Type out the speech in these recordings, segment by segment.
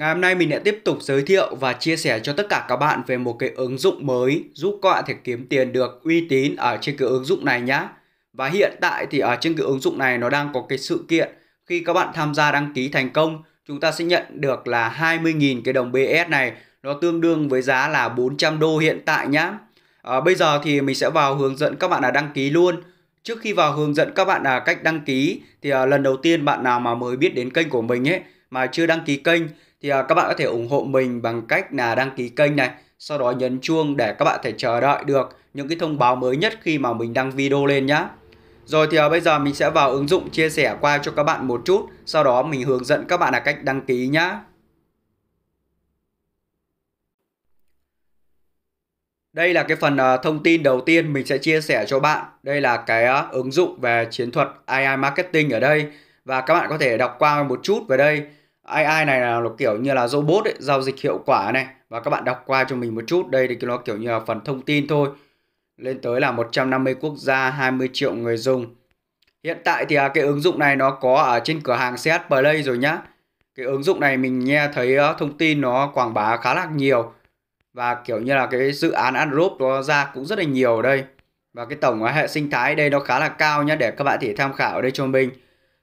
Ngày hôm nay mình sẽ tiếp tục giới thiệu và chia sẻ cho tất cả các bạn về một cái ứng dụng mới giúp các bạn thể kiếm tiền được uy tín ở trên cái ứng dụng này nhé. Và hiện tại thì ở trên cái ứng dụng này nó đang có cái sự kiện khi các bạn tham gia đăng ký thành công chúng ta sẽ nhận được là 20.000 cái đồng BS này nó tương đương với giá là 400 đô hiện tại nhá. À, bây giờ thì mình sẽ vào hướng dẫn các bạn là đăng ký luôn. Trước khi vào hướng dẫn các bạn là cách đăng ký thì à, lần đầu tiên bạn nào mà mới biết đến kênh của mình ấy mà chưa đăng ký kênh thì uh, các bạn có thể ủng hộ mình bằng cách là đăng ký kênh này sau đó nhấn chuông để các bạn thể chờ đợi được những cái thông báo mới nhất khi mà mình đăng video lên nhá rồi thì uh, bây giờ mình sẽ vào ứng dụng chia sẻ qua cho các bạn một chút sau đó mình hướng dẫn các bạn là cách đăng ký nhá Đây là cái phần uh, thông tin đầu tiên mình sẽ chia sẻ cho bạn. Đây là cái uh, ứng dụng về chiến thuật AI Marketing ở đây. Và các bạn có thể đọc qua một chút về đây. AI này là nó kiểu như là robot ấy, giao dịch hiệu quả này và các bạn đọc qua cho mình một chút đây thì nó kiểu như là phần thông tin thôi lên tới là 150 quốc gia 20 triệu người dùng hiện tại thì à, cái ứng dụng này nó có ở trên cửa hàng CS Play rồi nhá cái ứng dụng này mình nghe thấy thông tin nó quảng bá khá là nhiều và kiểu như là cái dự án Android nó ra cũng rất là nhiều ở đây và cái tổng hệ sinh thái đây nó khá là cao nhá để các bạn thể tham khảo ở đây cho mình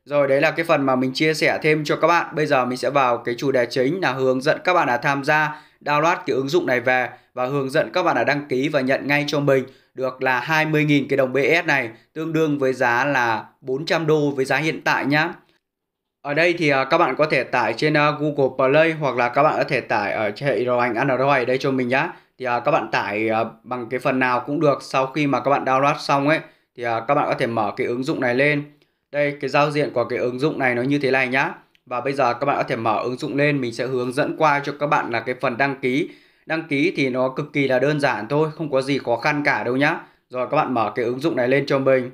rồi đấy là cái phần mà mình chia sẻ thêm cho các bạn. Bây giờ mình sẽ vào cái chủ đề chính là hướng dẫn các bạn đã à tham gia download cái ứng dụng này về và hướng dẫn các bạn đã à đăng ký và nhận ngay cho mình được là 20.000 cái đồng BS này tương đương với giá là 400 đô với giá hiện tại nhá. Ở đây thì à, các bạn có thể tải trên Google Play hoặc là các bạn có thể tải ở hệ điều hành Android ở đây cho mình nhá. Thì các bạn tải bằng cái phần nào cũng được sau khi mà các bạn download xong ấy thì các bạn có thể mở cái ứng dụng này lên đây, cái giao diện của cái ứng dụng này nó như thế này nhá. Và bây giờ các bạn có thể mở ứng dụng lên, mình sẽ hướng dẫn qua cho các bạn là cái phần đăng ký. Đăng ký thì nó cực kỳ là đơn giản thôi, không có gì khó khăn cả đâu nhá. Rồi các bạn mở cái ứng dụng này lên cho mình.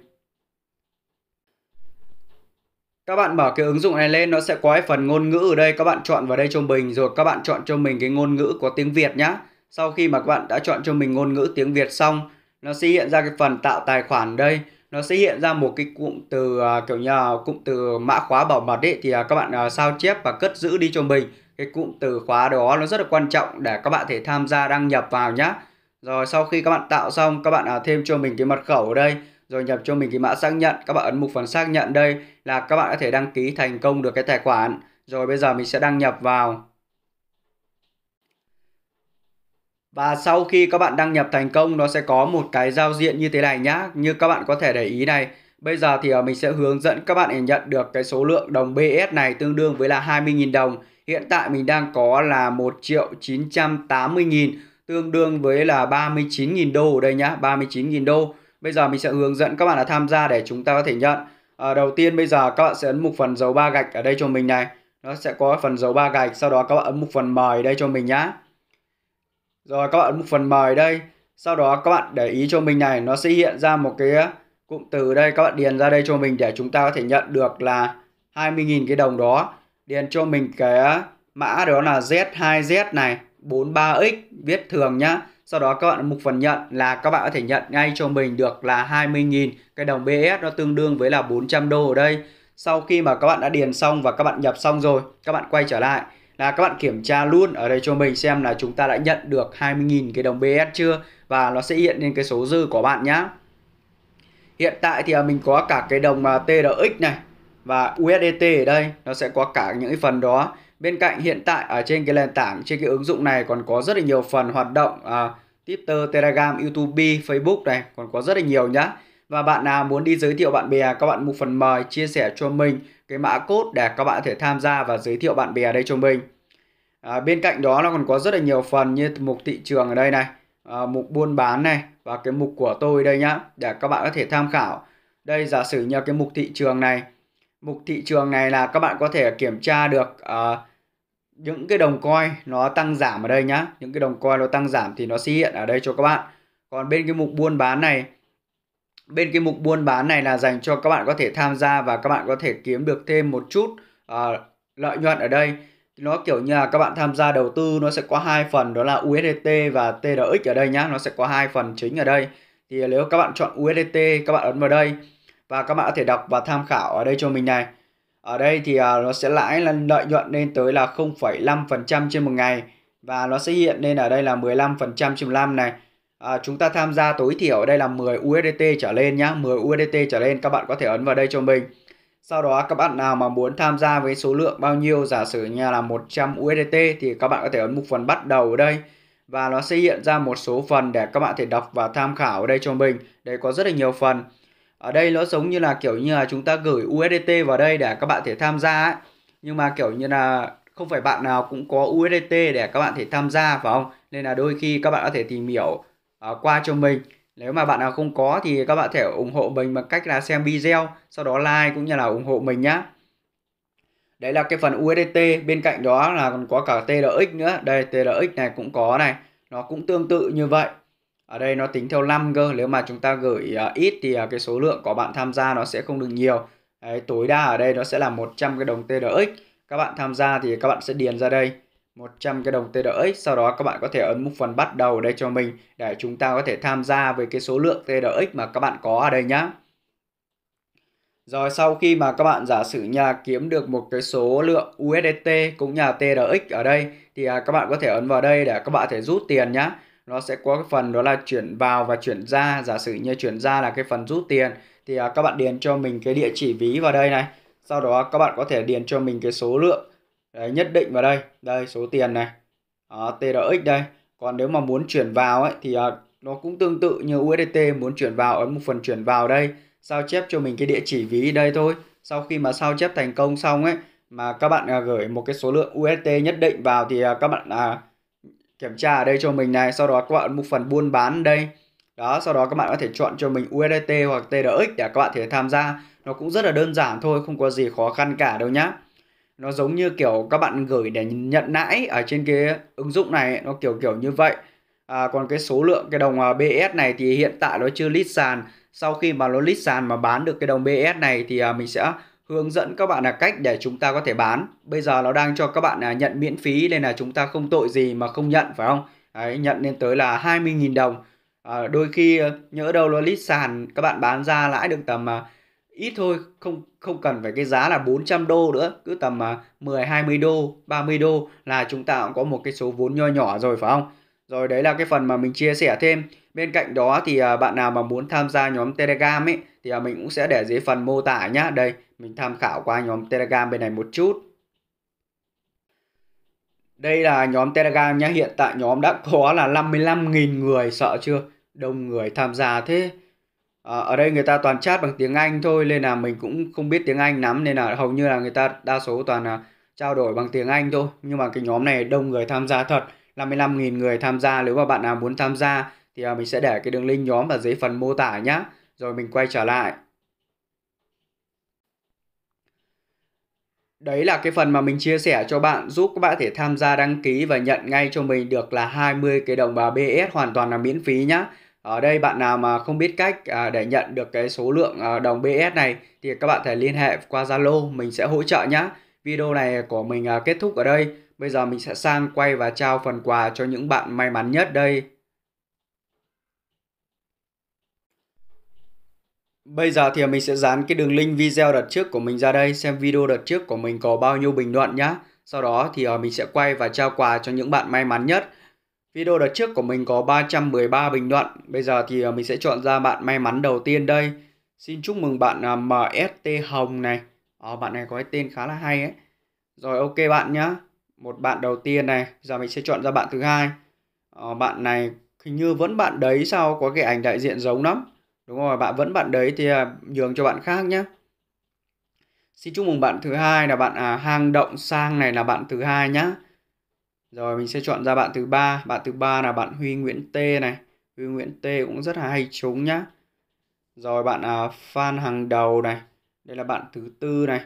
Các bạn mở cái ứng dụng này lên nó sẽ có cái phần ngôn ngữ ở đây các bạn chọn vào đây cho mình rồi các bạn chọn cho mình cái ngôn ngữ có tiếng Việt nhá. Sau khi mà các bạn đã chọn cho mình ngôn ngữ tiếng Việt xong, nó sẽ hiện ra cái phần tạo tài khoản đây nó sẽ hiện ra một cái cụm từ à, kiểu như là cụm từ mã khóa bảo mật đấy thì à, các bạn à, sao chép và cất giữ đi cho mình cái cụm từ khóa đó nó rất là quan trọng để các bạn thể tham gia đăng nhập vào nhá rồi sau khi các bạn tạo xong các bạn thêm cho mình cái mật khẩu ở đây rồi nhập cho mình cái mã xác nhận các bạn ấn mục phần xác nhận đây là các bạn có thể đăng ký thành công được cái tài khoản rồi bây giờ mình sẽ đăng nhập vào Và sau khi các bạn đăng nhập thành công nó sẽ có một cái giao diện như thế này nhá. Như các bạn có thể để ý này. Bây giờ thì ờ, mình sẽ hướng dẫn các bạn để nhận được cái số lượng đồng BS này tương đương với là 20.000 đồng. Hiện tại mình đang có là 1 triệu 980.000 tương đương với là 39.000 đô ở đây nhá, 39.000 đô. Bây giờ mình sẽ hướng dẫn các bạn là tham gia để chúng ta có thể nhận. À, đầu tiên bây giờ các bạn sẽ ấn mục phần dấu ba gạch ở đây cho mình này. Nó sẽ có phần dấu ba gạch, sau đó các bạn ấn mục phần mời đây cho mình nhá. Rồi các bạn ấn mục phần mời đây. Sau đó các bạn để ý cho mình này, nó sẽ hiện ra một cái uh, cụm từ đây các bạn điền ra đây cho mình để chúng ta có thể nhận được là 20.000 cái đồng đó. Điền cho mình cái uh, mã đó là Z2Z này, 43X viết thường nhá. Sau đó các bạn mục phần nhận là các bạn có thể nhận ngay cho mình được là 20.000 cái đồng BS nó tương đương với là 400 đô ở đây. Sau khi mà các bạn đã điền xong và các bạn nhập xong rồi, các bạn quay trở lại là các bạn kiểm tra luôn ở đây cho mình xem là chúng ta đã nhận được 20.000 cái đồng BS chưa và nó sẽ hiện lên cái số dư của bạn nhá. Hiện tại thì à, mình có cả cái đồng à, TRX này và USDT ở đây nó sẽ có cả những cái phần đó. Bên cạnh hiện tại ở trên cái nền tảng trên cái ứng dụng này còn có rất là nhiều phần hoạt động à, Twitter, Telegram, YouTube, Facebook này còn có rất là nhiều nhá. Và bạn nào muốn đi giới thiệu bạn bè, các bạn mục phần mời chia sẻ cho mình cái mã code để các bạn có thể tham gia và giới thiệu bạn bè đây cho mình. À, bên cạnh đó nó còn có rất là nhiều phần như mục thị trường ở đây này, à, mục buôn bán này và cái mục của tôi đây nhá để các bạn có thể tham khảo. Đây giả sử như cái mục thị trường này. Mục thị trường này là các bạn có thể kiểm tra được à, những cái đồng coin nó tăng giảm ở đây nhá. Những cái đồng coin nó tăng giảm thì nó sẽ hiện ở đây cho các bạn. Còn bên cái mục buôn bán này bên cái mục buôn bán này là dành cho các bạn có thể tham gia và các bạn có thể kiếm được thêm một chút uh, lợi nhuận ở đây nó kiểu như là các bạn tham gia đầu tư nó sẽ có hai phần đó là USDT và TRX ở đây nhá nó sẽ có hai phần chính ở đây thì nếu các bạn chọn USDT các bạn ấn vào đây và các bạn có thể đọc và tham khảo ở đây cho mình này ở đây thì à, nó sẽ lãi là lợi nhuận lên tới là 0,5% trên một ngày và nó sẽ hiện lên ở đây là 15% trên một năm này À, chúng ta tham gia tối thiểu đây là 10 USDT trở lên nhá, 10 USDT trở lên các bạn có thể ấn vào đây cho mình. Sau đó các bạn nào mà muốn tham gia với số lượng bao nhiêu, giả sử như là 100 USDT thì các bạn có thể ấn mục phần bắt đầu ở đây và nó sẽ hiện ra một số phần để các bạn thể đọc và tham khảo ở đây cho mình. Đây có rất là nhiều phần. Ở đây nó giống như là kiểu như là chúng ta gửi USDT vào đây để các bạn thể tham gia ấy. Nhưng mà kiểu như là không phải bạn nào cũng có USDT để các bạn thể tham gia phải không? Nên là đôi khi các bạn có thể tìm hiểu Ờ, qua cho mình nếu mà bạn nào không có thì các bạn thể ủng hộ mình bằng cách là xem video sau đó like cũng như là ủng hộ mình nhá đấy là cái phần USDT bên cạnh đó là còn có cả TRX nữa đây TRX này cũng có này nó cũng tương tự như vậy ở đây nó tính theo 5 cơ nếu mà chúng ta gửi uh, ít thì uh, cái số lượng của bạn tham gia nó sẽ không được nhiều đấy, tối đa ở đây nó sẽ là 100 cái đồng TRX các bạn tham gia thì các bạn sẽ điền ra đây 100 cái đồng trx sau đó các bạn có thể ấn mục phần bắt đầu ở đây cho mình để chúng ta có thể tham gia với cái số lượng trx mà các bạn có ở đây nhá rồi sau khi mà các bạn giả sử nhà kiếm được một cái số lượng USDT cũng nhà TRX ở đây thì à, các bạn có thể ấn vào đây để các bạn thể rút tiền nhá. Nó sẽ có cái phần đó là chuyển vào và chuyển ra, giả sử như chuyển ra là cái phần rút tiền thì à, các bạn điền cho mình cái địa chỉ ví vào đây này. Sau đó các bạn có thể điền cho mình cái số lượng Đấy, nhất định vào đây đây số tiền này à, ờ, TRX đây còn nếu mà muốn chuyển vào ấy thì à, nó cũng tương tự như USDT muốn chuyển vào ở một phần chuyển vào đây sao chép cho mình cái địa chỉ ví đây thôi sau khi mà sao chép thành công xong ấy mà các bạn à, gửi một cái số lượng UST nhất định vào thì à, các bạn à, kiểm tra ở đây cho mình này sau đó các bạn một phần buôn bán đây đó sau đó các bạn có thể chọn cho mình USDT hoặc TRX để các bạn thể tham gia nó cũng rất là đơn giản thôi không có gì khó khăn cả đâu nhá nó giống như kiểu các bạn gửi để nhận lãi ở trên cái ứng dụng này nó kiểu kiểu như vậy à, còn cái số lượng cái đồng à, BS này thì hiện tại nó chưa list sàn sau khi mà nó list sàn mà bán được cái đồng BS này thì à, mình sẽ hướng dẫn các bạn là cách để chúng ta có thể bán bây giờ nó đang cho các bạn là nhận miễn phí nên là chúng ta không tội gì mà không nhận phải không Đấy, nhận lên tới là 20.000 đồng à, đôi khi à, nhỡ đâu nó list sàn các bạn bán ra lãi được tầm ít thôi không không cần phải cái giá là 400 đô nữa cứ tầm mà 10 20 đô 30 đô là chúng ta cũng có một cái số vốn nho nhỏ rồi phải không rồi đấy là cái phần mà mình chia sẻ thêm bên cạnh đó thì à, bạn nào mà muốn tham gia nhóm Telegram ấy thì à, mình cũng sẽ để dưới phần mô tả nhá đây mình tham khảo qua nhóm Telegram bên này một chút đây là nhóm Telegram nhá hiện tại nhóm đã có là 55.000 người sợ chưa đông người tham gia thế Ờ, ở đây người ta toàn chat bằng tiếng Anh thôi nên là mình cũng không biết tiếng Anh lắm nên là hầu như là người ta đa số toàn là trao đổi bằng tiếng Anh thôi. Nhưng mà cái nhóm này đông người tham gia thật, 55.000 người tham gia. Nếu mà bạn nào muốn tham gia thì à, mình sẽ để cái đường link nhóm vào dưới phần mô tả nhá. Rồi mình quay trở lại. Đấy là cái phần mà mình chia sẻ cho bạn giúp các bạn thể tham gia đăng ký và nhận ngay cho mình được là 20 cái đồng bà BS hoàn toàn là miễn phí nhá. Ở đây bạn nào mà không biết cách à, để nhận được cái số lượng à, đồng BS này thì các bạn thể liên hệ qua Zalo, mình sẽ hỗ trợ nhé. Video này của mình à, kết thúc ở đây. Bây giờ mình sẽ sang quay và trao phần quà cho những bạn may mắn nhất đây. Bây giờ thì mình sẽ dán cái đường link video đợt trước của mình ra đây xem video đợt trước của mình có bao nhiêu bình luận nhá. Sau đó thì mình sẽ quay và trao quà cho những bạn may mắn nhất. Video đợt trước của mình có 313 bình luận. Bây giờ thì à, mình sẽ chọn ra bạn may mắn đầu tiên đây. Xin chúc mừng bạn à, MST Hồng này. Ờ, bạn này có cái tên khá là hay ấy. Rồi ok bạn nhá. Một bạn đầu tiên này. Giờ mình sẽ chọn ra bạn thứ hai. Ờ, bạn này hình như vẫn bạn đấy sao có cái ảnh đại diện giống lắm. Đúng rồi, bạn vẫn bạn đấy thì à, nhường cho bạn khác nhé. Xin chúc mừng bạn thứ hai là bạn à, hang động sang này là bạn thứ hai nhá. Rồi mình sẽ chọn ra bạn thứ ba, bạn thứ ba là bạn Huy Nguyễn T này. Huy Nguyễn T cũng rất là hay trúng nhá. Rồi bạn à, Phan hàng đầu này. Đây là bạn thứ tư này.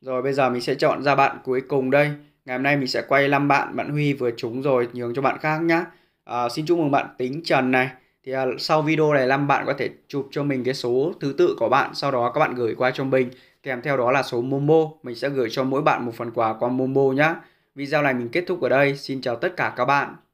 Rồi bây giờ mình sẽ chọn ra bạn cuối cùng đây. Ngày hôm nay mình sẽ quay 5 bạn, bạn Huy vừa trúng rồi nhường cho bạn khác nhá. À, xin chúc mừng bạn Tính Trần này. Thì à, sau video này năm bạn có thể chụp cho mình cái số thứ tự của bạn, sau đó các bạn gửi qua cho mình. Kèm theo đó là số Momo, mình sẽ gửi cho mỗi bạn một phần quà qua Momo nhá. Video này mình kết thúc ở đây. Xin chào tất cả các bạn.